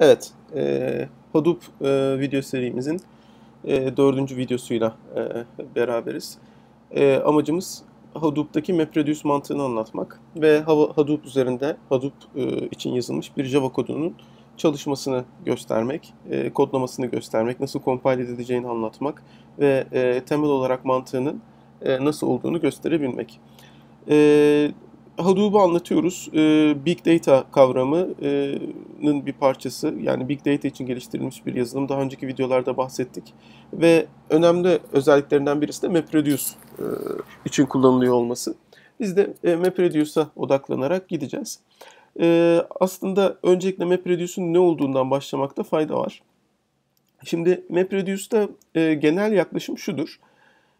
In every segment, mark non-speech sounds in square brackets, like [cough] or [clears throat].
Evet, e, Hadoop e, video serimizin e, dördüncü videosuyla e, beraberiz. E, amacımız Hadoop'taki MapReduce mantığını anlatmak ve Hadoop üzerinde Hadoop e, için yazılmış bir Java kodunun çalışmasını göstermek, e, kodlamasını göstermek, nasıl compile edileceğini anlatmak ve e, temel olarak mantığının e, nasıl olduğunu gösterebilmek. E, Hadoop'u anlatıyoruz. E, Big Data kavramının bir parçası. Yani Big Data için geliştirilmiş bir yazılım. Daha önceki videolarda bahsettik. Ve önemli özelliklerinden birisi de MapReduce e, için kullanılıyor olması. Biz de e, MapReduce'a odaklanarak gideceğiz. E, aslında öncelikle MapReduce'un ne olduğundan başlamakta fayda var. Şimdi MapReduce'da e, genel yaklaşım şudur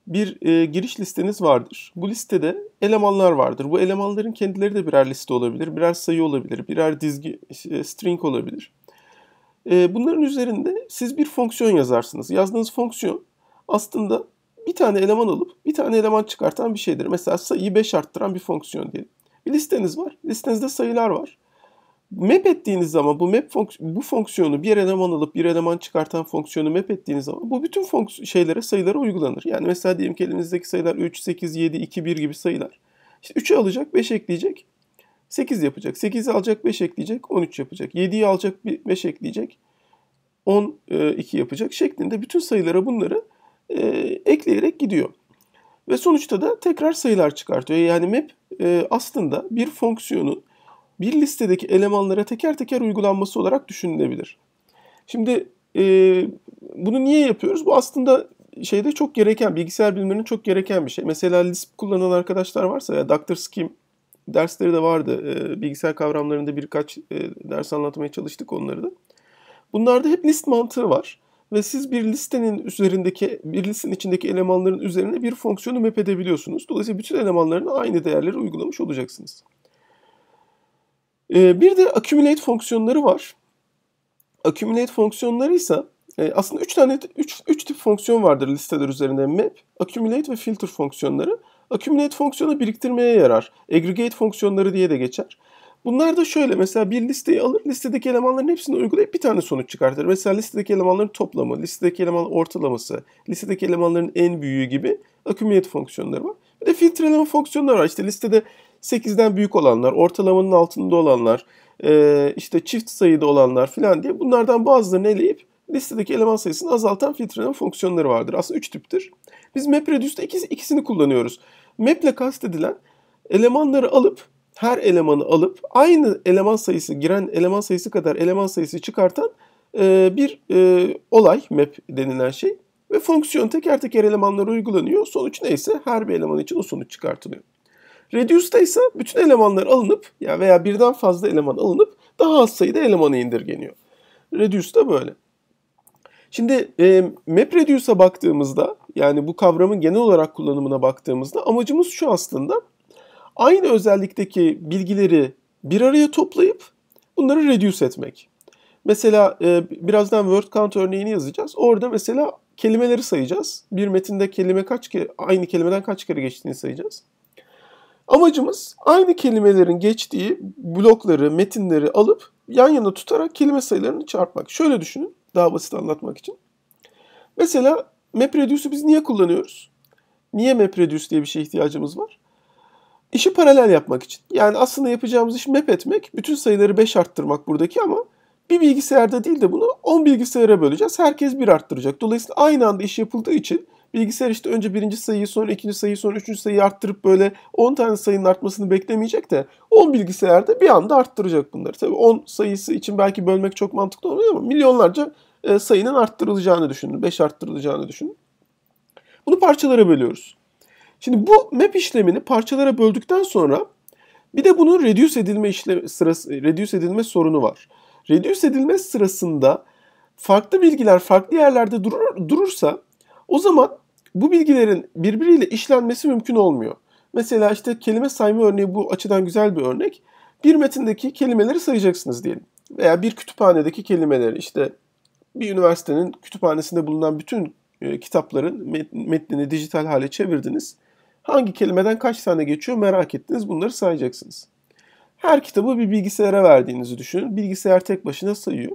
bir e, giriş listeniz vardır. Bu listede elemanlar vardır. Bu elemanların kendileri de birer liste olabilir, birer sayı olabilir, birer dizgi e, string olabilir. E, bunların üzerinde siz bir fonksiyon yazarsınız. Yazdığınız fonksiyon aslında bir tane eleman alıp bir tane eleman çıkartan bir şeydir. Mesela sayıyı 5 arttıran bir fonksiyon diyelim. Bir listeniz var. Listenizde sayılar var. Map ettiğiniz zaman bu map fonks- bu fonksiyonu bir eleman alıp bir eleman çıkartan fonksiyonu map ettiğiniz zaman bu bütün fonks- şeylere sayılara uygulanır. Yani mesela diyelim ki elimizdeki sayılar 3, 8, 7, 2, 1 gibi sayılar. İşte 3'ü alacak 5 ekleyecek 8 yapacak. 8'i alacak 5 ekleyecek 13 yapacak. 7'yi alacak 5 ekleyecek 12 e, yapacak şeklinde bütün sayılara bunları e, ekleyerek gidiyor. Ve sonuçta da tekrar sayılar çıkartıyor. Yani map e, aslında bir fonksiyonun bir listedeki elemanlara teker teker uygulanması olarak düşünülebilir. Şimdi e, bunu niye yapıyoruz? Bu aslında şeyde çok gereken, bilgisayar bilimlerinin çok gereken bir şey. Mesela Lisp kullanan arkadaşlar varsa ya Dr. Skim dersleri de vardı. E, bilgisayar kavramlarında birkaç e, ders anlatmaya çalıştık onları da. Bunlarda hep list mantığı var ve siz bir listenin üzerindeki, bir listenin içindeki elemanların üzerine bir fonksiyonu map edebiliyorsunuz. Dolayısıyla bütün elemanların aynı değerleri uygulamış olacaksınız. Ee, bir de accumulate fonksiyonları var. Accumulate fonksiyonları ise e, aslında 3 tane 3 3 tip fonksiyon vardır listeler üzerinde map, accumulate ve filter fonksiyonları. Accumulate fonksiyonu biriktirmeye yarar. Aggregate fonksiyonları diye de geçer. Bunlar da şöyle mesela bir listeyi alır listedeki elemanların hepsini uygulayıp bir tane sonuç çıkartır. Mesela listedeki elemanların toplamı, listedeki eleman ortalaması, listedeki elemanların en büyüğü gibi akümület fonksiyonları var. Bir de filtreleme fonksiyonları var. İşte listede 8'den büyük olanlar, ortalamanın altında olanlar, e, işte çift sayıda olanlar filan diye bunlardan bazılarını eleyip listedeki eleman sayısını azaltan filtreleme fonksiyonları vardır. Aslında 3 tiptir. Biz MapReduce'da ikisini kullanıyoruz. Map'le kastedilen elemanları alıp her elemanı alıp aynı eleman sayısı giren eleman sayısı kadar eleman sayısı çıkartan e, bir e, olay map denilen şey. Ve fonksiyon teker teker elemanlara uygulanıyor. Sonuç neyse her bir eleman için o sonuç çıkartılıyor. Reduce'da ise bütün elemanlar alınıp ya veya birden fazla eleman alınıp daha az sayıda elemana indirgeniyor. Reduce Reduce'da böyle. Şimdi e, MapReduce'a baktığımızda yani bu kavramın genel olarak kullanımına baktığımızda amacımız şu aslında aynı özellikteki bilgileri bir araya toplayıp bunları reduce etmek. Mesela e, birazdan word count örneğini yazacağız. Orada mesela kelimeleri sayacağız. Bir metinde kelime kaç kere, aynı kelimeden kaç kere geçtiğini sayacağız. Amacımız aynı kelimelerin geçtiği blokları, metinleri alıp yan yana tutarak kelime sayılarını çarpmak. Şöyle düşünün daha basit anlatmak için. Mesela MapReduce'u biz niye kullanıyoruz? Niye MapReduce diye bir şeye ihtiyacımız var? İşi paralel yapmak için. Yani aslında yapacağımız iş map etmek, bütün sayıları 5 arttırmak buradaki ama bir bilgisayarda değil de bunu 10 bilgisayara böleceğiz. Herkes bir arttıracak. Dolayısıyla aynı anda iş yapıldığı için bilgisayar işte önce birinci sayıyı sonra ikinci sayıyı sonra üçüncü sayıyı arttırıp böyle 10 tane sayının artmasını beklemeyecek de 10 bilgisayarda bir anda arttıracak bunları. Tabii 10 sayısı için belki bölmek çok mantıklı olmuyor ama milyonlarca e, sayının arttırılacağını düşünün. 5 arttırılacağını düşünün. Bunu parçalara bölüyoruz. Şimdi bu map işlemini parçalara böldükten sonra bir de bunun reduce edilme işle sırası reduce edilme sorunu var. Reduce edilme sırasında farklı bilgiler farklı yerlerde durur, durursa o zaman bu bilgilerin birbiriyle işlenmesi mümkün olmuyor. Mesela işte kelime sayma örneği bu açıdan güzel bir örnek. Bir metindeki kelimeleri sayacaksınız diyelim. Veya bir kütüphanedeki kelimeleri işte bir üniversitenin kütüphanesinde bulunan bütün e, kitapların metnini dijital hale çevirdiniz. Hangi kelimeden kaç tane geçiyor merak ettiniz bunları sayacaksınız. Her kitabı bir bilgisayara verdiğinizi düşünün. Bilgisayar tek başına sayıyor.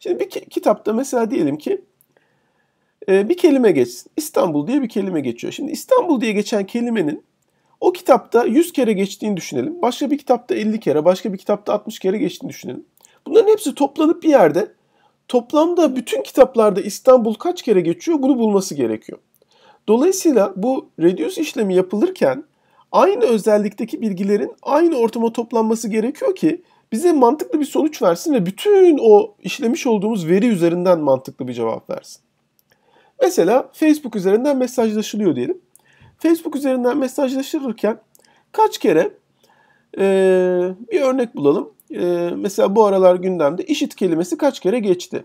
Şimdi bir kitapta mesela diyelim ki e, bir kelime geçsin. İstanbul diye bir kelime geçiyor. Şimdi İstanbul diye geçen kelimenin o kitapta 100 kere geçtiğini düşünelim. Başka bir kitapta 50 kere, başka bir kitapta 60 kere geçtiğini düşünelim. Bunların hepsi toplanıp bir yerde toplamda bütün kitaplarda İstanbul kaç kere geçiyor bunu bulması gerekiyor. Dolayısıyla bu reduce işlemi yapılırken aynı özellikteki bilgilerin aynı ortama toplanması gerekiyor ki bize mantıklı bir sonuç versin ve bütün o işlemiş olduğumuz veri üzerinden mantıklı bir cevap versin. Mesela Facebook üzerinden mesajlaşılıyor diyelim. Facebook üzerinden mesajlaşırken kaç kere e, bir örnek bulalım. E, mesela bu aralar gündemde işit kelimesi kaç kere geçti?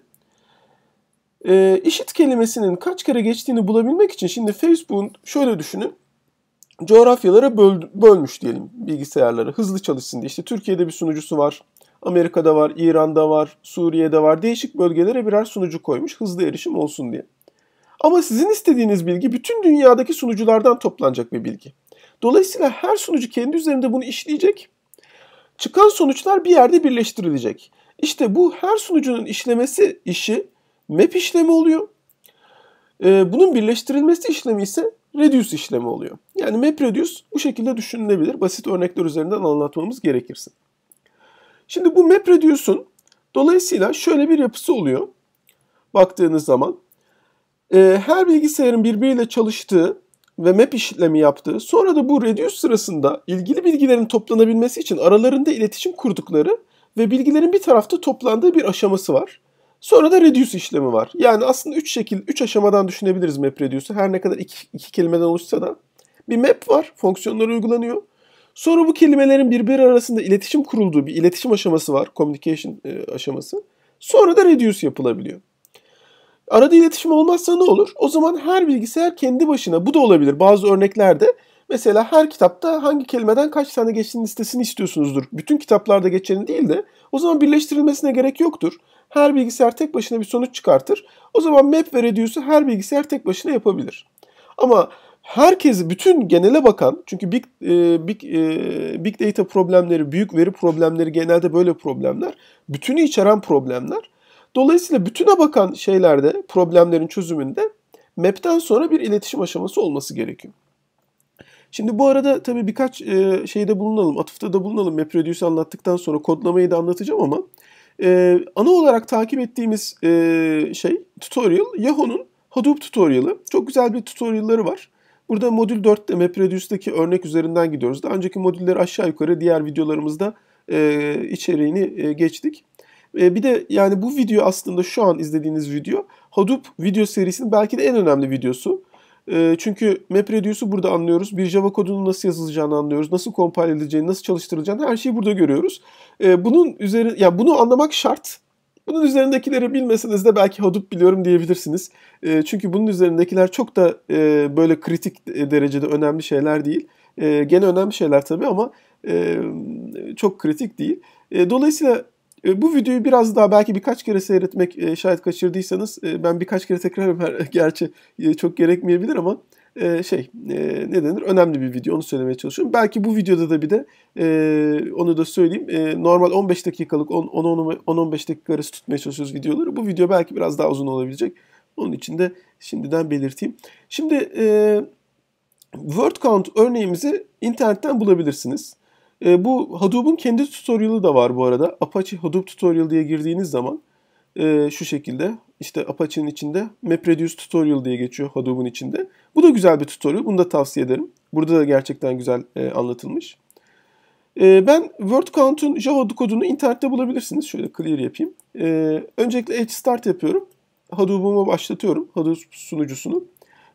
E, ee, işit kelimesinin kaç kere geçtiğini bulabilmek için şimdi Facebook'un şöyle düşünün. Coğrafyalara böl, bölmüş diyelim bilgisayarları hızlı çalışsın diye. İşte Türkiye'de bir sunucusu var. Amerika'da var, İran'da var, Suriye'de var. Değişik bölgelere birer sunucu koymuş hızlı erişim olsun diye. Ama sizin istediğiniz bilgi bütün dünyadaki sunuculardan toplanacak bir bilgi. Dolayısıyla her sunucu kendi üzerinde bunu işleyecek. Çıkan sonuçlar bir yerde birleştirilecek. İşte bu her sunucunun işlemesi işi map işlemi oluyor. E, bunun birleştirilmesi işlemi ise reduce işlemi oluyor. Yani map reduce bu şekilde düşünülebilir. Basit örnekler üzerinden anlatmamız gerekirsin. Şimdi bu map reduce'un dolayısıyla şöyle bir yapısı oluyor. Baktığınız zaman e, her bilgisayarın birbiriyle çalıştığı ve map işlemi yaptığı, sonra da bu reduce sırasında ilgili bilgilerin toplanabilmesi için aralarında iletişim kurdukları ve bilgilerin bir tarafta toplandığı bir aşaması var. Sonra da reduce işlemi var. Yani aslında 3 şekil, 3 aşamadan düşünebiliriz map reduce'u. Her ne kadar iki, kelimeden oluşsa da bir map var, fonksiyonlar uygulanıyor. Sonra bu kelimelerin birbiri arasında iletişim kurulduğu bir iletişim aşaması var, communication e, aşaması. Sonra da reduce yapılabiliyor. Arada iletişim olmazsa ne olur? O zaman her bilgisayar kendi başına, bu da olabilir bazı örneklerde. Mesela her kitapta hangi kelimeden kaç tane geçtiğin listesini istiyorsunuzdur. Bütün kitaplarda geçeni değil de o zaman birleştirilmesine gerek yoktur. Her bilgisayar tek başına bir sonuç çıkartır. O zaman map ve reduce'u her bilgisayar tek başına yapabilir. Ama herkesi bütün genele bakan çünkü big e, big e, big data problemleri, büyük veri problemleri genelde böyle problemler, bütünü içeren problemler. Dolayısıyla bütüne bakan şeylerde, problemlerin çözümünde map'ten sonra bir iletişim aşaması olması gerekiyor. Şimdi bu arada tabii birkaç e, şeyde bulunalım, atıfta da bulunalım MapReduce anlattıktan sonra kodlamayı da anlatacağım ama e, ana olarak takip ettiğimiz e, şey tutorial Yahoo'nun Hadoop tutorial'ı. Çok güzel bir tutorial'ları var. Burada modül 4'te MapReduce'daki örnek üzerinden gidiyoruz. Daha önceki modülleri aşağı yukarı diğer videolarımızda e, içeriğini e, geçtik. E, bir de yani bu video aslında şu an izlediğiniz video Hadoop video serisinin belki de en önemli videosu. E, çünkü MapReduce'u burada anlıyoruz. Bir Java kodunun nasıl yazılacağını anlıyoruz. Nasıl compile edileceğini, nasıl çalıştırılacağını her şeyi burada görüyoruz. E, bunun üzeri, ya bunu anlamak şart. Bunun üzerindekileri bilmeseniz de belki Hadoop biliyorum diyebilirsiniz. E, çünkü bunun üzerindekiler çok da e, böyle kritik derecede önemli şeyler değil. E, gene önemli şeyler tabii ama e, çok kritik değil. E, dolayısıyla e, bu videoyu biraz daha belki birkaç kere seyretmek e, şayet kaçırdıysanız e, ben birkaç kere tekrar [laughs] gerçi e, çok gerekmeyebilir ama ee, şey e, ne denir önemli bir video onu söylemeye çalışıyorum. Belki bu videoda da bir de e, onu da söyleyeyim. E, normal 15 dakikalık 10-15 dakika arası tutmaya çalışıyoruz videoları. Bu video belki biraz daha uzun olabilecek. Onun için de şimdiden belirteyim. Şimdi word count örneğimizi internetten bulabilirsiniz. bu Hadoop'un kendi tutorial'ı da var bu arada. Apache Hadoop tutorial diye girdiğiniz zaman e, şu şekilde işte Apache'nin içinde MapReduce Tutorial diye geçiyor Hadoop'un içinde. Bu da güzel bir tutorial. Bunu da tavsiye ederim. Burada da gerçekten güzel e, anlatılmış. E, ben WordCount'un Java kodunu internette bulabilirsiniz. Şöyle clear yapayım. E, öncelikle Edge Start yapıyorum. Hadoop'umu başlatıyorum. Hadoop sunucusunu.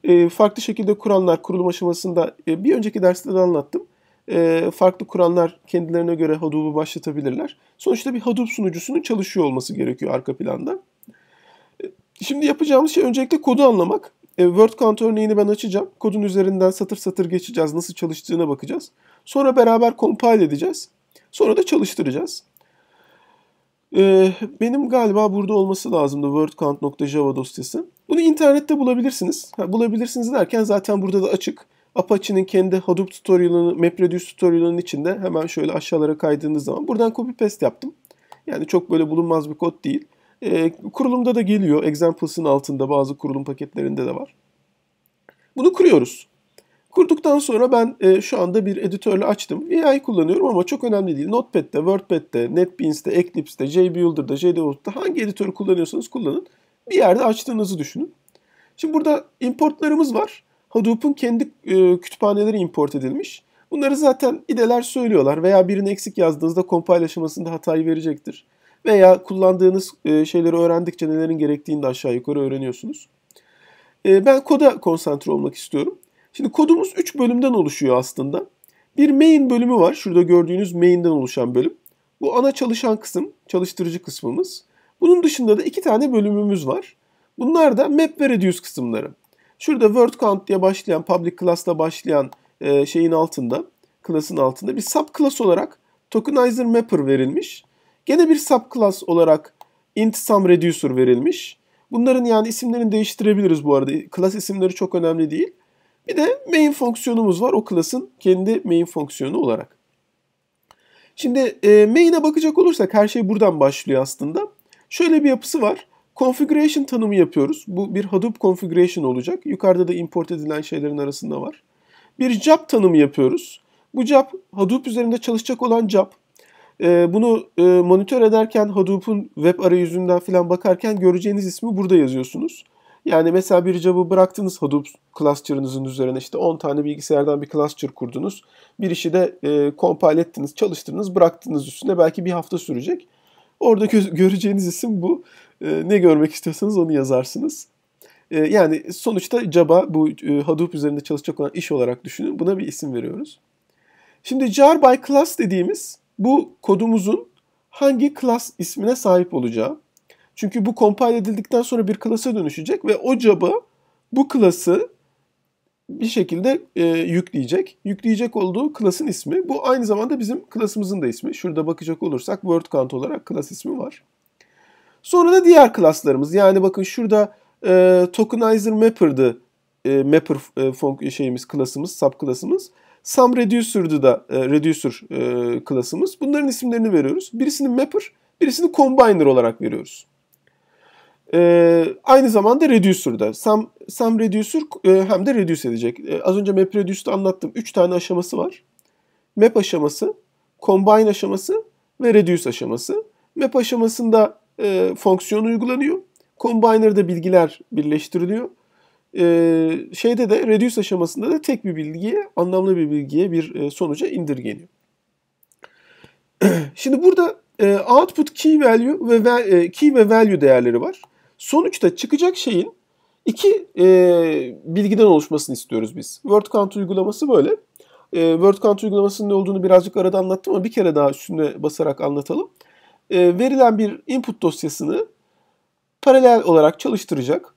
E, farklı şekilde kuranlar kurulum aşamasında e, bir önceki derste de anlattım e, farklı kuranlar kendilerine göre Hadoop'u başlatabilirler. Sonuçta bir Hadoop sunucusunun çalışıyor olması gerekiyor arka planda. Ee, şimdi yapacağımız şey öncelikle kodu anlamak. E, ee, word count örneğini ben açacağım. Kodun üzerinden satır satır geçeceğiz. Nasıl çalıştığına bakacağız. Sonra beraber compile edeceğiz. Sonra da çalıştıracağız. E, benim galiba burada olması lazımdı wordcount.java dosyası. Bunu internette bulabilirsiniz. Ha, bulabilirsiniz derken zaten burada da açık. Apache'nin kendi Hadoop tutorial'ını, MapReduce tutorial'ının içinde hemen şöyle aşağılara kaydığınız zaman buradan copy paste yaptım. Yani çok böyle bulunmaz bir kod değil. E, kurulumda da geliyor. Examples'ın altında bazı kurulum paketlerinde de var. Bunu kuruyoruz. Kurduktan sonra ben e, şu anda bir editörle açtım. AI kullanıyorum ama çok önemli değil. Notepad'de, WordPad'de, NetBeans'te, Eclipse'te, JBuilder'da, JDevelop'ta hangi editörü kullanıyorsanız kullanın. Bir yerde açtığınızı düşünün. Şimdi burada importlarımız var. Hadoop'un kendi e, kütüphaneleri import edilmiş. Bunları zaten ideler söylüyorlar veya birini eksik yazdığınızda compile aşamasında hatayı verecektir. Veya kullandığınız e, şeyleri öğrendikçe nelerin gerektiğini de aşağı yukarı öğreniyorsunuz. E, ben koda konsantre olmak istiyorum. Şimdi kodumuz 3 bölümden oluşuyor aslında. Bir main bölümü var. Şurada gördüğünüz main'den oluşan bölüm. Bu ana çalışan kısım, çalıştırıcı kısmımız. Bunun dışında da iki tane bölümümüz var. Bunlar da map ve reduce kısımları. Şurada word count diye başlayan, public class'la başlayan e, şeyin altında, class'ın altında bir subclass olarak tokenizer mapper verilmiş. Gene bir subclass olarak int sum reducer verilmiş. Bunların yani isimlerini değiştirebiliriz bu arada. Class isimleri çok önemli değil. Bir de main fonksiyonumuz var o class'ın kendi main fonksiyonu olarak. Şimdi e, main'e bakacak olursak her şey buradan başlıyor aslında. Şöyle bir yapısı var. Configuration tanımı yapıyoruz. Bu bir Hadoop configuration olacak. Yukarıda da import edilen şeylerin arasında var. Bir job tanımı yapıyoruz. Bu job Hadoop üzerinde çalışacak olan job. Ee, bunu e, monitör ederken Hadoop'un web arayüzünden falan bakarken göreceğiniz ismi burada yazıyorsunuz. Yani mesela bir job'u bıraktınız Hadoop cluster'ınızın üzerine işte 10 tane bilgisayardan bir cluster kurdunuz. Bir işi de e, compile ettiniz, çalıştırdınız, bıraktınız üstüne belki bir hafta sürecek. Orada [laughs] göreceğiniz isim bu. Ee, ne görmek istiyorsanız onu yazarsınız. Ee, yani sonuçta Java bu e, Hadoop üzerinde çalışacak olan iş olarak düşünün. Buna bir isim veriyoruz. Şimdi jar by class dediğimiz bu kodumuzun hangi class ismine sahip olacağı. Çünkü bu compile edildikten sonra bir class'a dönüşecek ve o Java bu class'ı bir şekilde e, yükleyecek. Yükleyecek olduğu class'ın ismi. Bu aynı zamanda bizim class'ımızın da ismi. Şurada bakacak olursak word count olarak class ismi var. Sonra da diğer klaslarımız. Yani bakın şurada e, tokenizer mapper'dı. E, mapper e, fon- e, şeyimiz klasımız, subklasımız. Sum reducer'dı da e, reducer e, klasımız. Bunların isimlerini veriyoruz. Birisini mapper, birisini combiner olarak veriyoruz. E, aynı zamanda reducer'da. Sum, sum reducer e, hem de reduce edecek. E, az önce map reduce'da anlattım. 3 tane aşaması var. Map aşaması, combine aşaması ve reduce aşaması. Map aşamasında e, fonksiyon uygulanıyor. Combiner'da bilgiler birleştiriliyor. E, şeyde de reduce aşamasında da tek bir bilgiye, anlamlı bir bilgiye bir e, sonuca indirgeniyor. [clears throat] Şimdi burada e, output key value ve e, key ve value değerleri var. Sonuçta çıkacak şeyin iki e, bilgiden oluşmasını istiyoruz biz. Word count uygulaması böyle. E, word count uygulamasının ne olduğunu birazcık arada anlattım ama bir kere daha üstüne basarak anlatalım. E, verilen bir input dosyasını paralel olarak çalıştıracak.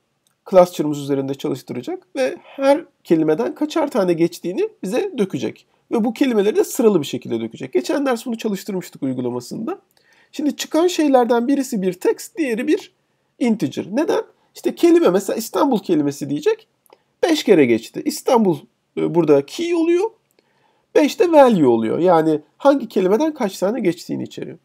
Cluster'ımız üzerinde çalıştıracak ve her kelimeden kaçar tane geçtiğini bize dökecek. Ve bu kelimeleri de sıralı bir şekilde dökecek. Geçen ders bunu çalıştırmıştık uygulamasında. Şimdi çıkan şeylerden birisi bir text, diğeri bir integer. Neden? İşte kelime mesela İstanbul kelimesi diyecek. 5 kere geçti. İstanbul e, burada key oluyor. 5 de value oluyor. Yani hangi kelimeden kaç tane geçtiğini içeriyor.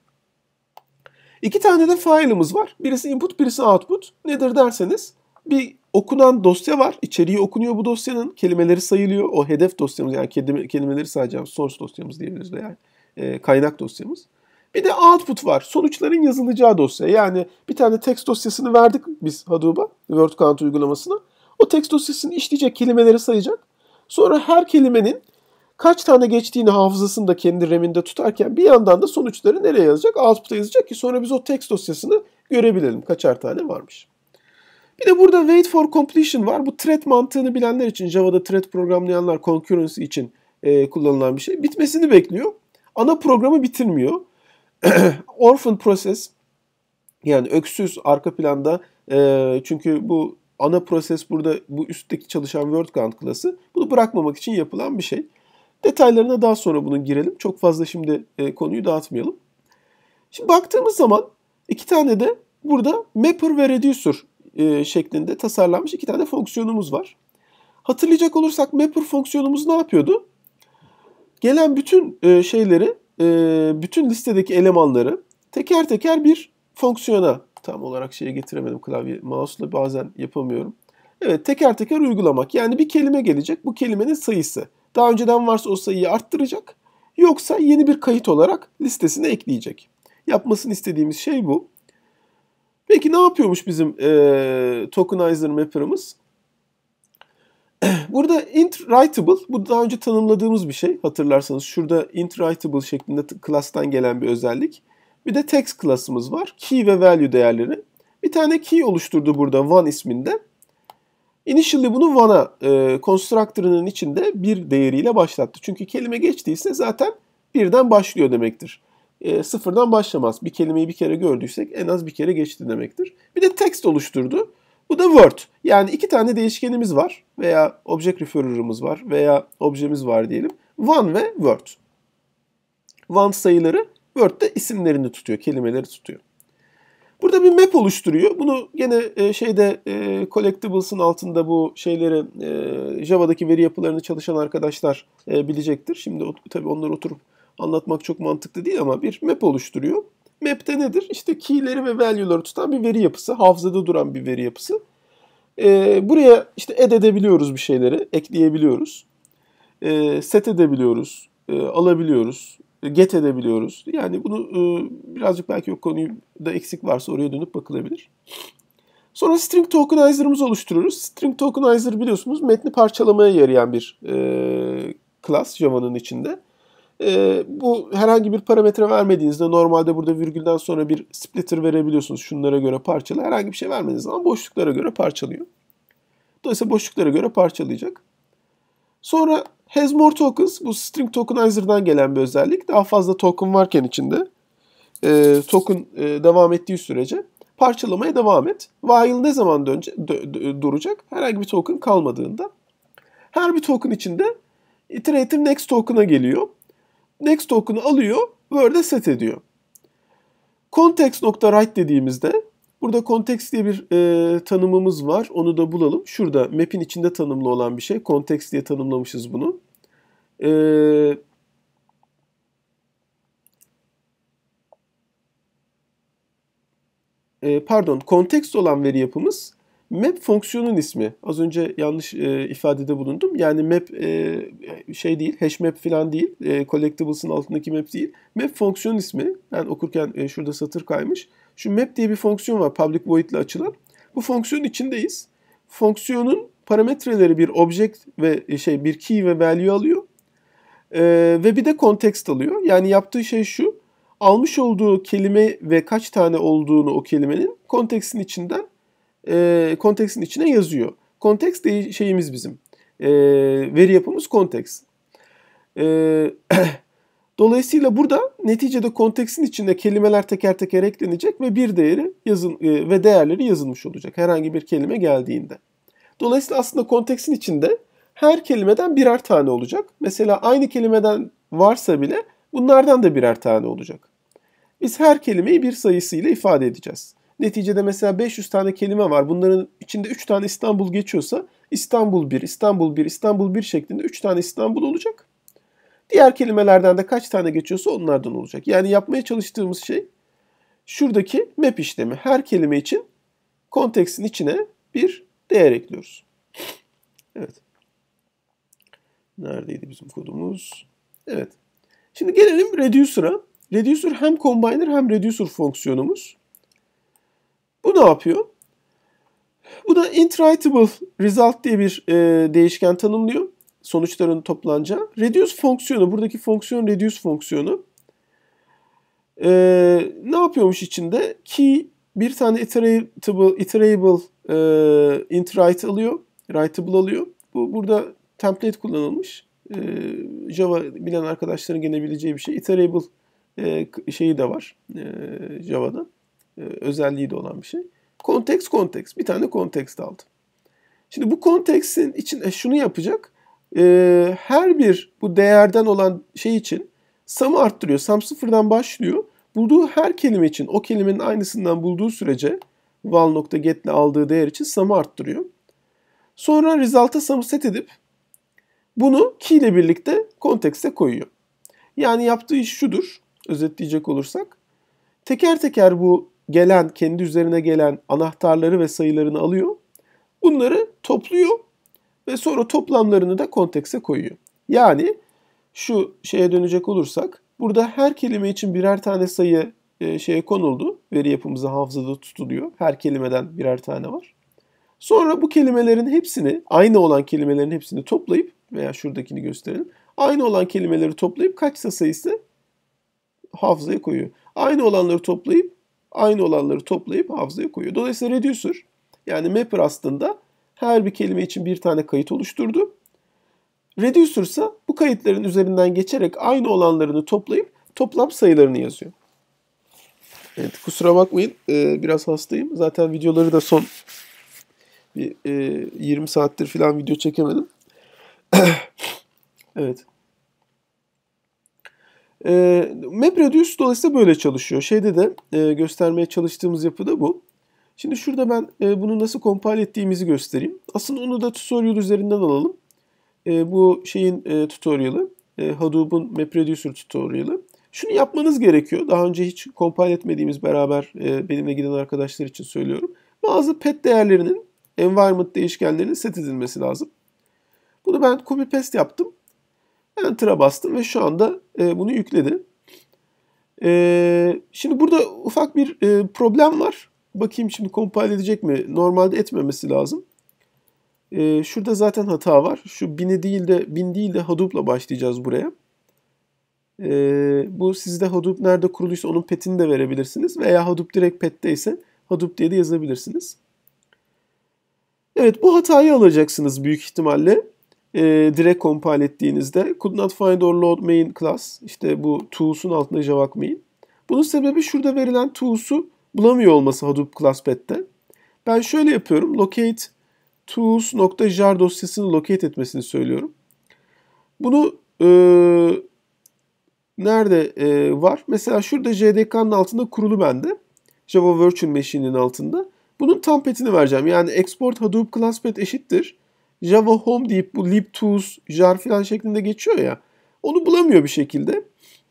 İki tane de file'ımız var. Birisi input, birisi output. Nedir derseniz bir okunan dosya var. İçeriği okunuyor bu dosyanın. Kelimeleri sayılıyor. O hedef dosyamız yani kelimeleri sayacağımız source dosyamız diyebiliriz veya e, kaynak dosyamız. Bir de output var. Sonuçların yazılacağı dosya. Yani bir tane text dosyasını verdik biz Hadoop'a, WordCount uygulamasına. O text dosyasını işleyecek, kelimeleri sayacak. Sonra her kelimenin kaç tane geçtiğini hafızasında kendi RAM'inde tutarken bir yandan da sonuçları nereye yazacak? Output'a yazacak ki sonra biz o text dosyasını görebilelim. Kaçar tane varmış. Bir de burada wait for completion var. Bu thread mantığını bilenler için Java'da thread programlayanlar concurrency için e, kullanılan bir şey. Bitmesini bekliyor. Ana programı bitirmiyor. [clears throat] Orphan process yani öksüz arka planda e, çünkü bu ana proses burada bu üstteki çalışan WordCount count klası bunu bırakmamak için yapılan bir şey. Detaylarına daha sonra bunun girelim. Çok fazla şimdi e, konuyu dağıtmayalım. Şimdi baktığımız zaman iki tane de burada mapper ve reducer e, şeklinde tasarlanmış iki tane fonksiyonumuz var. Hatırlayacak olursak mapper fonksiyonumuz ne yapıyordu? Gelen bütün e, şeyleri, e, bütün listedeki elemanları teker teker bir fonksiyona tam olarak şeye getiremedim klavye mouse'la bazen yapamıyorum. Evet teker teker uygulamak. Yani bir kelime gelecek. Bu kelimenin sayısı. Daha önceden varsa o sayıyı arttıracak. Yoksa yeni bir kayıt olarak listesine ekleyecek. Yapmasını istediğimiz şey bu. Peki ne yapıyormuş bizim e, tokenizer mapper'ımız? [clears throat] Burada int writable, bu daha önce tanımladığımız bir şey hatırlarsanız. Şurada int writable şeklinde class'tan gelen bir özellik. Bir de text class'ımız var. Key ve value değerleri. Bir tane key oluşturdu burada one isminde. Initially bunu one'a e, constructor'ının içinde bir değeriyle başlattı. Çünkü kelime geçtiyse zaten birden başlıyor demektir. E, sıfırdan başlamaz. Bir kelimeyi bir kere gördüysek en az bir kere geçti demektir. Bir de text oluşturdu. Bu da word. Yani iki tane değişkenimiz var veya object referer'ımız var veya objemiz var diyelim. One ve word. One sayıları word'de isimlerini tutuyor, kelimeleri tutuyor. Burada bir map oluşturuyor. Bunu gene e, şeyde e, Collectibles'ın altında bu şeyleri e, Java'daki veri yapılarını çalışan arkadaşlar e, bilecektir. Şimdi o, tabii onları oturup anlatmak çok mantıklı değil ama bir map oluşturuyor. Map'te nedir? İşte key'leri ve value'ları tutan bir veri yapısı. Hafızada duran bir veri yapısı. E, buraya işte add edebiliyoruz bir şeyleri, ekleyebiliyoruz. E, set edebiliyoruz, e, alabiliyoruz, get edebiliyoruz. Yani bunu e, birazcık belki o konuyu da eksik varsa oraya dönüp bakılabilir. Sonra string tokenizer'ımızı oluşturuyoruz. String tokenizer biliyorsunuz metni parçalamaya yarayan bir e, class Java'nın içinde. E, bu herhangi bir parametre vermediğinizde normalde burada virgülden sonra bir splitter verebiliyorsunuz. Şunlara göre parçala. Herhangi bir şey vermediğiniz zaman boşluklara göre parçalıyor. Dolayısıyla boşluklara göre parçalayacak. Sonra Has more tokens bu string tokenizer'dan gelen bir özellik. Daha fazla token varken içinde e, token e, devam ettiği sürece parçalamaya devam et. While ne zaman dönce, dö, dö, duracak? Herhangi bir token kalmadığında. Her bir token içinde iterative next token'a geliyor. Next token'ı alıyor, word'e set ediyor. Context.write dediğimizde Burada konteks diye bir e, tanımımız var. Onu da bulalım. Şurada map'in içinde tanımlı olan bir şey. Konteks diye tanımlamışız bunu. E, e, pardon, konteks olan veri yapımız map fonksiyonun ismi. Az önce yanlış e, ifadede bulundum. Yani map e, şey değil, hash map falan değil. E, collectibles'ın altındaki map değil. Map fonksiyon ismi. Ben okurken e, şurada satır kaymış. Şu map diye bir fonksiyon var public void ile açılan. Bu fonksiyon içindeyiz. Fonksiyonun parametreleri bir object ve e, şey bir key ve value alıyor. Ee, ve bir de kontekst alıyor. Yani yaptığı şey şu. Almış olduğu kelime ve kaç tane olduğunu o kelimenin kontekstin içinden e, kontekstin içine yazıyor. Konteks de şeyimiz bizim. E, veri yapımız konteks. E, [clears throat] Dolayısıyla burada neticede konteksin içinde kelimeler teker teker eklenecek ve bir değeri yazın e, ve değerleri yazılmış olacak herhangi bir kelime geldiğinde. Dolayısıyla aslında konteksin içinde her kelimeden birer tane olacak. Mesela aynı kelimeden varsa bile bunlardan da birer tane olacak. Biz her kelimeyi bir sayısıyla ifade edeceğiz. Neticede mesela 500 tane kelime var. Bunların içinde 3 tane İstanbul geçiyorsa İstanbul 1, İstanbul 1, İstanbul 1 şeklinde 3 tane İstanbul olacak. Diğer kelimelerden de kaç tane geçiyorsa onlardan olacak. Yani yapmaya çalıştığımız şey şuradaki map işlemi. Her kelime için konteksin içine bir değer ekliyoruz. Evet. Neredeydi bizim kodumuz? Evet. Şimdi gelelim reducer'a. Reducer hem combiner hem reducer fonksiyonumuz. Bu ne yapıyor? Bu da interiteable result diye bir e, değişken tanımlıyor sonuçların toplanacağı. Reduce fonksiyonu, buradaki fonksiyon reduce fonksiyonu. Ee, ne yapıyormuş içinde? Key bir tane iterable, iterable e, int write alıyor. Writeable alıyor. Bu burada template kullanılmış. Ee, Java bilen arkadaşların gene bir şey. Iterable e, şeyi de var e, Java'da. E, özelliği de olan bir şey. Context context. Bir tane context aldı. Şimdi bu context'in için e, şunu yapacak e, her bir bu değerden olan şey için samı arttırıyor. Sam sıfırdan başlıyor. Bulduğu her kelime için o kelimenin aynısından bulduğu sürece val.get'le aldığı değer için samı arttırıyor. Sonra result'a samı set edip bunu key ile birlikte kontekste koyuyor. Yani yaptığı iş şudur özetleyecek olursak. Teker teker bu gelen, kendi üzerine gelen anahtarları ve sayılarını alıyor. Bunları topluyor ve sonra toplamlarını da kontekse koyuyor. Yani şu şeye dönecek olursak burada her kelime için birer tane sayı e, şeye konuldu. Veri yapımıza hafızada tutuluyor. Her kelimeden birer tane var. Sonra bu kelimelerin hepsini, aynı olan kelimelerin hepsini toplayıp veya şuradakini gösterelim. Aynı olan kelimeleri toplayıp kaçsa sayısı hafızaya koyuyor. Aynı olanları toplayıp aynı olanları toplayıp hafızaya koyuyor. Dolayısıyla reducer yani mapper aslında her bir kelime için bir tane kayıt oluşturdu. Reducer ise bu kayıtların üzerinden geçerek aynı olanlarını toplayıp toplam sayılarını yazıyor. Evet, kusura bakmayın e, biraz hastayım. Zaten videoları da son bir 20 e, saattir falan video çekemedim. [coughs] evet. E, MapReduce dolayısıyla böyle çalışıyor. Şeyde de e, göstermeye çalıştığımız yapı da bu. Şimdi şurada ben e, bunu nasıl compile ettiğimizi göstereyim. Aslında onu da tutorial üzerinden alalım. E, bu şeyin e, tutorial'ı. Hadoop'un MapReducer tutorial'ı. Şunu yapmanız gerekiyor. Daha önce hiç compile etmediğimiz beraber benimle giden arkadaşlar için söylüyorum. Bazı pet değerlerinin environment değişkenlerinin set edilmesi lazım. Bunu ben copy paste yaptım. Enter'a bastım ve şu anda bunu yükledi. Şimdi burada ufak bir problem var. Bakayım şimdi compile edecek mi? Normalde etmemesi lazım. Ee, şurada zaten hata var. Şu bini değil de bin değil de Hadoop'la başlayacağız buraya. Ee, bu sizde Hadoop nerede kuruluysa onun petini de verebilirsiniz. Veya Hadoop direkt pette ise Hadoop diye de yazabilirsiniz. Evet bu hatayı alacaksınız büyük ihtimalle. Ee, direkt compile ettiğinizde. Could not find or load main class. İşte bu tools'un altında javak main. Bunun sebebi şurada verilen tools'u bulamıyor olması Hadoop Classpet'te. Ben şöyle yapıyorum. Locate tools.jar dosyasını locate etmesini söylüyorum. Bunu e, nerede e, var? Mesela şurada JDK'nın altında kurulu bende. Java Virtual Machine'in altında. Bunun tam petini vereceğim. Yani export Hadoop Classpet eşittir. Java Home deyip bu lib tools jar filan şeklinde geçiyor ya. Onu bulamıyor bir şekilde.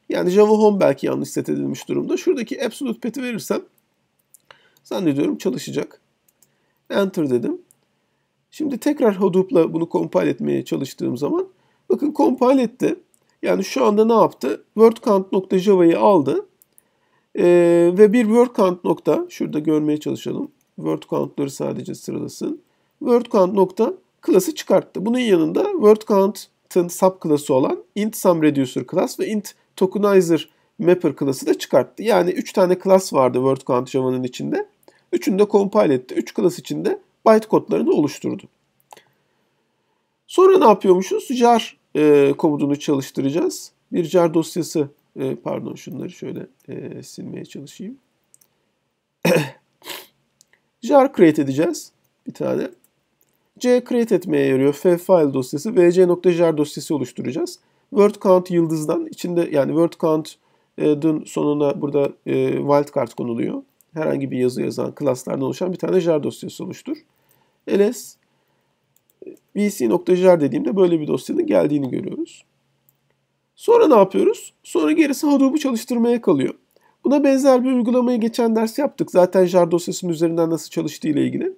Yani Java Home belki yanlış set edilmiş durumda. Şuradaki absolute pet'i verirsem Zannediyorum çalışacak. Enter dedim. Şimdi tekrar Hadoop'la bunu compile etmeye çalıştığım zaman bakın compile etti. Yani şu anda ne yaptı? WordCount.java'yı aldı. Ee, ve bir WordCount nokta şurada görmeye çalışalım. WordCount'ları sadece sıralasın. WordCount nokta klası çıkarttı. Bunun yanında WordCount'ın sub klası olan int sum reducer class ve int tokenizer Mapper klası da çıkarttı. Yani 3 tane klas vardı WordCount Java'nın içinde. Üçünü de compile etti. 3 klas içinde byte kodlarını oluşturdu. Sonra ne yapıyormuşuz? Jar e, komutunu çalıştıracağız. Bir jar dosyası e, pardon şunları şöyle e, silmeye çalışayım. [coughs] jar create edeceğiz bir tane. C create etmeye yarıyor. F file dosyası, vc.jar dosyası oluşturacağız. Word count yıldızdan içinde yani word count e, dün sonuna burada e, wildcard konuluyor. Herhangi bir yazı yazan klaslardan oluşan bir tane jar dosyası oluştur. ls e, vc.jar dediğimde böyle bir dosyanın geldiğini görüyoruz. Sonra ne yapıyoruz? Sonra gerisi Hadoop'u çalıştırmaya kalıyor. Buna benzer bir uygulamayı geçen ders yaptık. Zaten jar dosyasının üzerinden nasıl çalıştığı ile ilgili.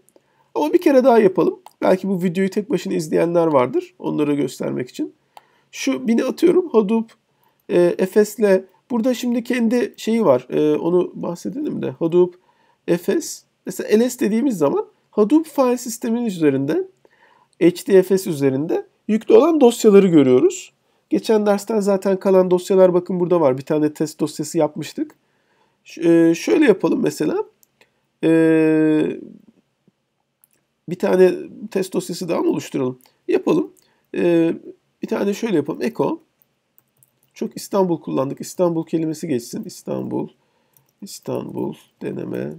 Ama bir kere daha yapalım. Belki bu videoyu tek başına izleyenler vardır. Onlara göstermek için. Şu bini atıyorum. Hadoop e, Efes'le Burada şimdi kendi şeyi var. E, onu bahsedelim de. Hadoop Efes. Mesela LS dediğimiz zaman Hadoop file sisteminin üzerinde HDFS üzerinde yüklü olan dosyaları görüyoruz. Geçen dersten zaten kalan dosyalar bakın burada var. Bir tane test dosyası yapmıştık. Ee, şöyle yapalım mesela. Ee, bir tane test dosyası daha mı oluşturalım? Yapalım. Ee, bir tane şöyle yapalım. Eko. Çok İstanbul kullandık. İstanbul kelimesi geçsin. İstanbul, İstanbul, deneme,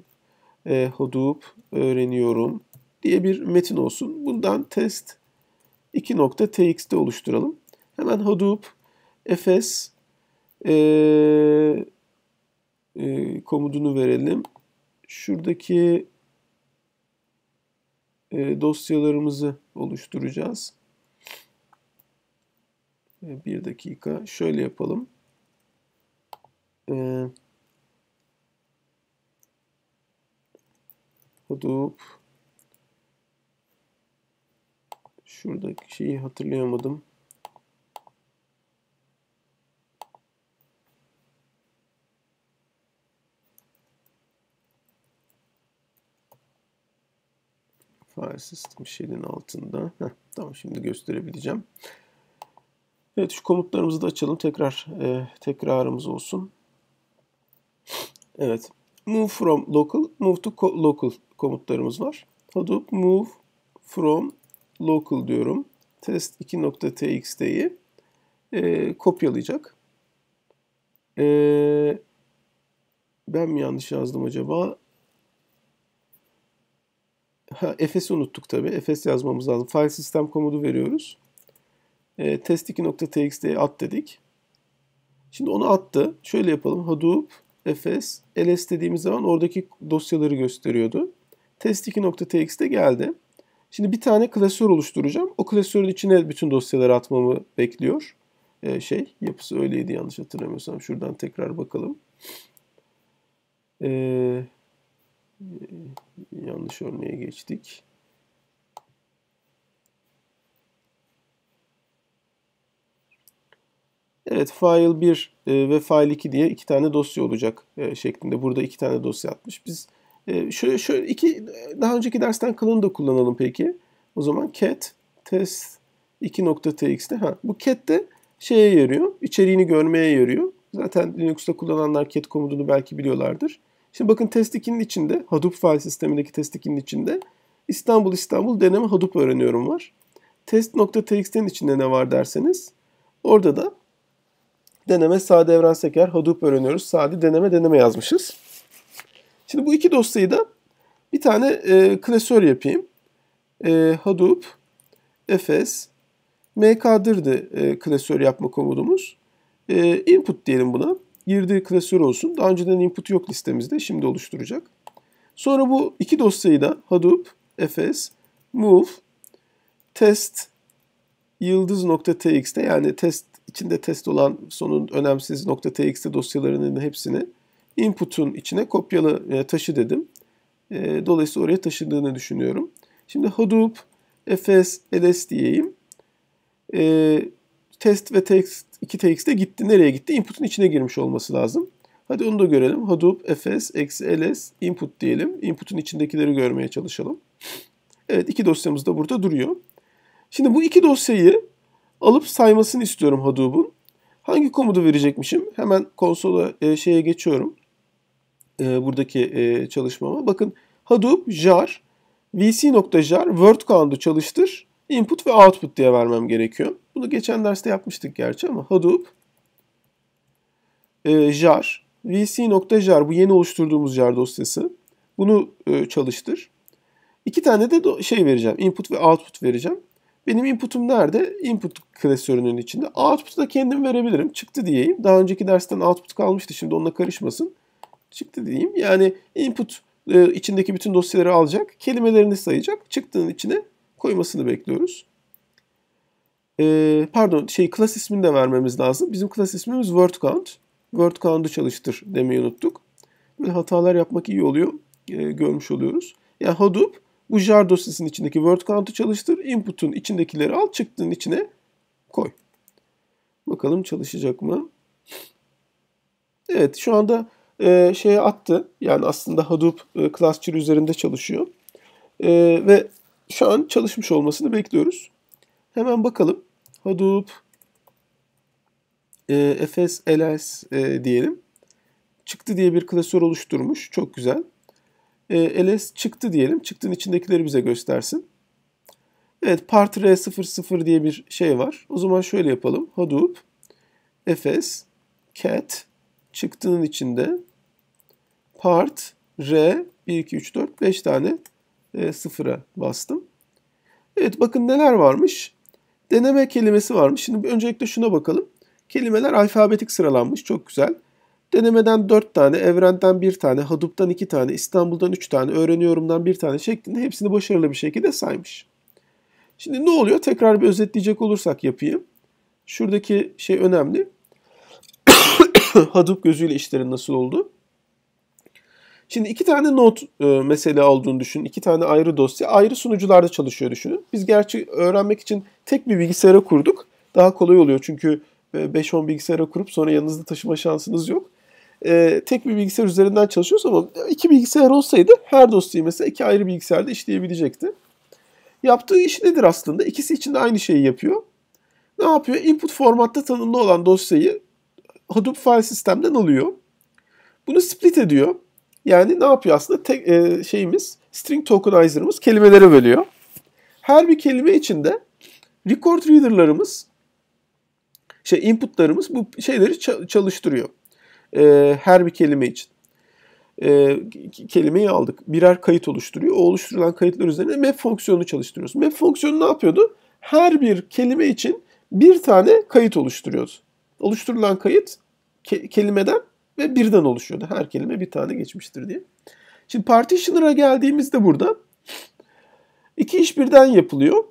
e, Hadoop, öğreniyorum diye bir metin olsun. Bundan test 2.tx'de oluşturalım. Hemen Hadoop, Efes e, e, komutunu verelim. Şuradaki e, dosyalarımızı oluşturacağız. Ee, bir dakika. Şöyle yapalım. Ee, Hadoop Şuradaki şeyi hatırlayamadım. File System Shell'in altında. Heh, tamam şimdi gösterebileceğim. Evet şu komutlarımızı da açalım. Tekrar e, tekrarımız olsun. Evet. Move from local, move to local komutlarımız var. Hadoop move from local diyorum. Test 2.txt'yi e, kopyalayacak. E, ben mi yanlış yazdım acaba? Ha, Efes'i unuttuk tabii. Efes yazmamız lazım. File sistem komutu veriyoruz e, test2.txt'ye at dedik. Şimdi onu attı. Şöyle yapalım. Hadoop, fs, ls dediğimiz zaman oradaki dosyaları gösteriyordu. Test2.txt geldi. Şimdi bir tane klasör oluşturacağım. O klasörün içine bütün dosyaları atmamı bekliyor. Ee, şey yapısı öyleydi yanlış hatırlamıyorsam. Şuradan tekrar bakalım. Ee, yanlış örneğe geçtik. Evet file 1 e, ve file 2 diye iki tane dosya olacak e, şeklinde. Burada iki tane dosya atmış. Biz e, şöyle, şöyle iki daha önceki dersten kalanı da kullanalım peki. O zaman cat test 2.tx'de ha bu cat de şeye yarıyor. içeriğini görmeye yarıyor. Zaten Linux'ta kullananlar cat komutunu belki biliyorlardır. Şimdi bakın test 2'nin içinde Hadoop file sistemindeki test 2'nin içinde İstanbul İstanbul deneme Hadoop öğreniyorum var. Test.tx'nin içinde ne var derseniz orada da deneme, sade Seker Hadoop öğreniyoruz. Sade deneme, deneme yazmışız. Şimdi bu iki dosyayı da bir tane e, klasör yapayım. E, Hadoop, Efes, mk'dirdi e, klasör yapma komutumuz. E, input diyelim buna. Girdiği klasör olsun. Daha önceden input yok listemizde. Şimdi oluşturacak. Sonra bu iki dosyayı da Hadoop, Efes, Move, Test, yıldız.tx'te yani test içinde test olan sonun önemsiz .txt dosyalarının hepsini input'un içine kopyalı e, taşı dedim. E, dolayısıyla oraya taşıdığını düşünüyorum. Şimdi Hadoop, fs, ls diyeyim. E, test ve text, iki txt de gitti. Nereye gitti? Input'un içine girmiş olması lazım. Hadi onu da görelim. Hadoop, fs, ls, input diyelim. Input'un içindekileri görmeye çalışalım. Evet iki dosyamız da burada duruyor. Şimdi bu iki dosyayı alıp saymasını istiyorum Hadoop'un. Hangi komutu verecekmişim? Hemen konsola e, şeye geçiyorum. E, buradaki e, çalışmama. Bakın Hadoop jar vc.jar word count'u çalıştır. Input ve output diye vermem gerekiyor. Bunu geçen derste yapmıştık gerçi ama Hadoop e, jar vc.jar bu yeni oluşturduğumuz jar dosyası. Bunu e, çalıştır. İki tane de şey vereceğim. Input ve output vereceğim. Benim input'um nerede? Input klasörünün içinde. Output'u da kendim verebilirim. Çıktı diyeyim. Daha önceki dersten output kalmıştı. Şimdi onunla karışmasın. Çıktı diyeyim. Yani input e, içindeki bütün dosyaları alacak. Kelimelerini sayacak. Çıktığının içine koymasını bekliyoruz. E, pardon şey class ismini de vermemiz lazım. Bizim class ismimiz word count. Word count'u çalıştır demeyi unuttuk. Böyle hatalar yapmak iyi oluyor. E, görmüş oluyoruz. Yani Hadoop bu jar dosyasının içindeki word count'u çalıştır. Input'un içindekileri al çıktığın içine koy. Bakalım çalışacak mı? Evet şu anda e, şeye attı. Yani aslında Hadoop e, cluster üzerinde çalışıyor. E, ve şu an çalışmış olmasını bekliyoruz. Hemen bakalım. Hadoop e, FS, LS e, diyelim. Çıktı diye bir klasör oluşturmuş. Çok güzel. Ee, ls çıktı diyelim. Çıktığın içindekileri bize göstersin. Evet part r00 diye bir şey var. O zaman şöyle yapalım. Hadoop fs cat çıktığının içinde part r 1 2 3 4 5 tane e, sıfıra bastım. Evet bakın neler varmış. Deneme kelimesi varmış. Şimdi öncelikle şuna bakalım. Kelimeler alfabetik sıralanmış. Çok güzel. Denemeden 4 tane, Evren'den 1 tane, haduptan 2 tane, İstanbul'dan 3 tane, Öğreniyorum'dan 1 tane şeklinde hepsini başarılı bir şekilde saymış. Şimdi ne oluyor? Tekrar bir özetleyecek olursak yapayım. Şuradaki şey önemli. [coughs] Hadup gözüyle işlerin nasıl oldu? Şimdi iki tane not e, mesele olduğunu düşünün. iki tane ayrı dosya. Ayrı sunucularda çalışıyor düşünün. Biz gerçi öğrenmek için tek bir bilgisayara kurduk. Daha kolay oluyor çünkü 5-10 e, bilgisayara kurup sonra yanınızda taşıma şansınız yok e, tek bir bilgisayar üzerinden çalışıyorsa ama iki bilgisayar olsaydı her dosyayı mesela iki ayrı bilgisayarda işleyebilecekti. Yaptığı iş nedir aslında? İkisi için de aynı şeyi yapıyor. Ne yapıyor? Input formatta tanımlı olan dosyayı Hadoop file sistemden alıyor. Bunu split ediyor. Yani ne yapıyor aslında? Tek, e, şeyimiz string tokenizer'ımız kelimelere bölüyor. Her bir kelime içinde record reader'larımız şey input'larımız bu şeyleri çalıştırıyor e, her bir kelime için e, kelimeyi aldık. Birer kayıt oluşturuyor. O oluşturulan kayıtlar üzerine map fonksiyonu çalıştırıyoruz. Map fonksiyonu ne yapıyordu? Her bir kelime için bir tane kayıt oluşturuyordu. Oluşturulan kayıt ke- kelimeden ve birden oluşuyordu. Her kelime bir tane geçmiştir diye. Şimdi partitioner'a geldiğimizde burada iki iş birden yapılıyor.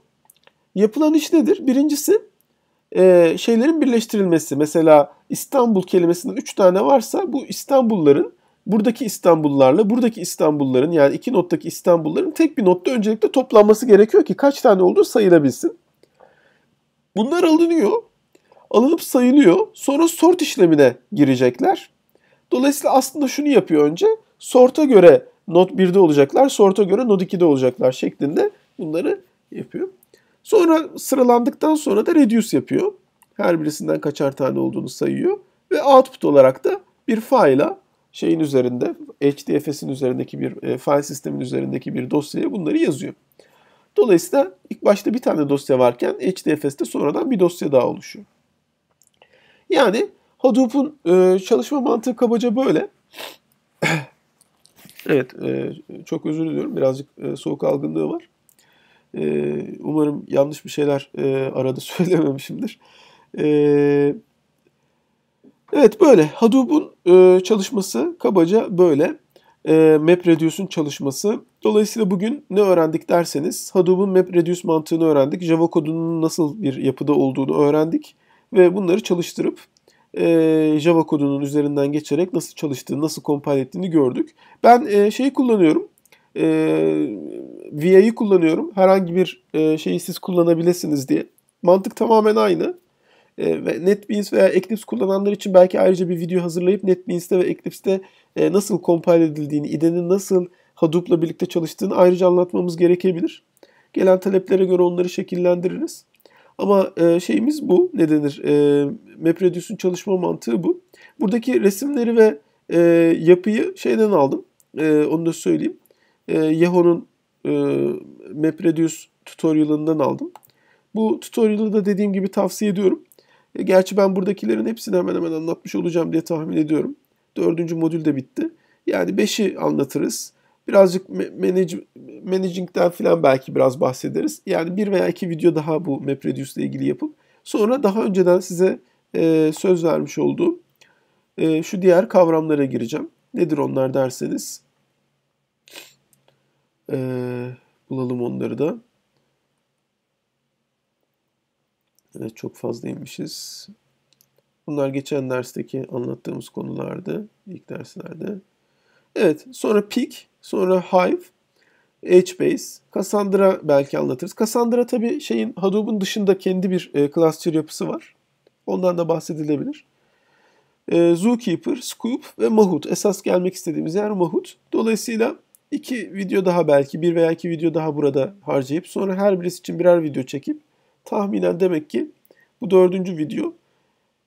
Yapılan iş nedir? Birincisi e, şeylerin birleştirilmesi. Mesela İstanbul kelimesinden 3 tane varsa bu İstanbulların buradaki İstanbullarla buradaki İstanbulların yani iki nottaki İstanbulların tek bir notta öncelikle toplanması gerekiyor ki kaç tane olduğu sayılabilsin. Bunlar alınıyor. Alınıp sayılıyor. Sonra sort işlemine girecekler. Dolayısıyla aslında şunu yapıyor önce. Sorta göre not 1'de olacaklar, sorta göre not 2'de olacaklar şeklinde bunları yapıyor. Sonra sıralandıktan sonra da reduce yapıyor. Her birisinden kaçar tane olduğunu sayıyor. Ve output olarak da bir faila şeyin üzerinde, HDFS'in üzerindeki bir e, file sistemin üzerindeki bir dosyaya bunları yazıyor. Dolayısıyla ilk başta bir tane dosya varken HDFS'te sonradan bir dosya daha oluşuyor. Yani Hadoop'un e, çalışma mantığı kabaca böyle. [clears throat] evet, e, çok özür diliyorum. Birazcık e, soğuk algınlığı var. E, umarım yanlış bir şeyler e, arada [laughs] söylememişimdir. Ee, evet böyle. Hadoop'un e, çalışması kabaca böyle. E, MapReduce'un çalışması. Dolayısıyla bugün ne öğrendik derseniz Hadoop'un MapReduce mantığını öğrendik. Java kodunun nasıl bir yapıda olduğunu öğrendik. Ve bunları çalıştırıp e, Java kodunun üzerinden geçerek nasıl çalıştığını, nasıl compile ettiğini gördük. Ben e, şeyi kullanıyorum. E, VA'yı kullanıyorum. Herhangi bir e, şeyi siz kullanabilirsiniz diye. Mantık tamamen aynı. E, ve NetBeans veya Eclipse kullananlar için belki ayrıca bir video hazırlayıp NetBeans'te ve Eclipse'te e, nasıl compile edildiğini, IDE'nin nasıl Hadoop'la birlikte çalıştığını ayrıca anlatmamız gerekebilir. Gelen taleplere göre onları şekillendiririz. Ama e, şeyimiz bu. Ne denir? E, MapReduce'un çalışma mantığı bu. Buradaki resimleri ve e, yapıyı şeyden aldım. E, onu da söyleyeyim. E, Yahoo'nun e, MapReduce tutorialından aldım. Bu tutorial'ı da dediğim gibi tavsiye ediyorum. E, gerçi ben buradakilerin hepsini hemen hemen anlatmış olacağım diye tahmin ediyorum. Dördüncü modül de bitti. Yani beşi anlatırız. Birazcık manage, managing'den falan belki biraz bahsederiz. Yani bir veya iki video daha bu MapReduce ile ilgili yapıp sonra daha önceden size e, söz vermiş olduğum e, şu diğer kavramlara gireceğim. Nedir onlar derseniz. E, bulalım onları da. Evet çok fazla inmişiz. Bunlar geçen dersteki anlattığımız konulardı. ilk derslerde. Evet sonra Peak, sonra Hive, HBase, Cassandra belki anlatırız. Cassandra tabii şeyin Hadoop'un dışında kendi bir e, cluster yapısı var. Ondan da bahsedilebilir. E, Zookeeper, Scoop ve Mahut. Esas gelmek istediğimiz yer Mahut. Dolayısıyla iki video daha belki bir veya iki video daha burada harcayıp sonra her birisi için birer video çekip tahminen demek ki bu dördüncü video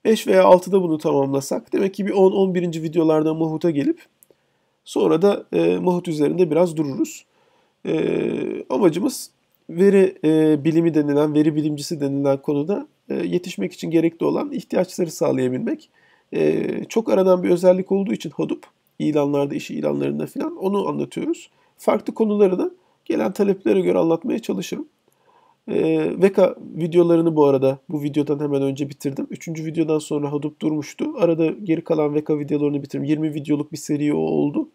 5 veya 6'da bunu tamamlasak demek ki bir 10-11. videolarda Mahut'a gelip sonra da e, Mahut üzerinde biraz dururuz. E, amacımız veri e, bilimi denilen, veri bilimcisi denilen konuda e, yetişmek için gerekli olan ihtiyaçları sağlayabilmek. E, çok aranan bir özellik olduğu için Hadoop ilanlarda, iş ilanlarında falan onu anlatıyoruz. Farklı konuları da gelen taleplere göre anlatmaya çalışırım. Ee, Veka videolarını bu arada bu videodan hemen önce bitirdim. Üçüncü videodan sonra Hadoop durmuştu. Arada geri kalan Veka videolarını bitirdim. 20 videoluk bir seri o oldu.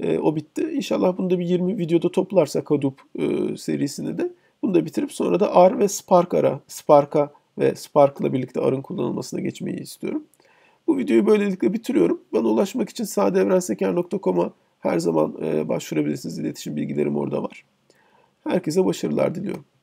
Ee, o bitti. İnşallah bunu da bir 20 videoda toplarsak Hadoop e, serisini de. Bunu da bitirip sonra da R ve Spark ara. Spark'a ve Spark'la birlikte R'ın kullanılmasına geçmeyi istiyorum. Bu videoyu böylelikle bitiriyorum. Bana ulaşmak için sadeevrenseker.com'a her zaman e, başvurabilirsiniz. İletişim bilgilerim orada var. Herkese başarılar diliyorum.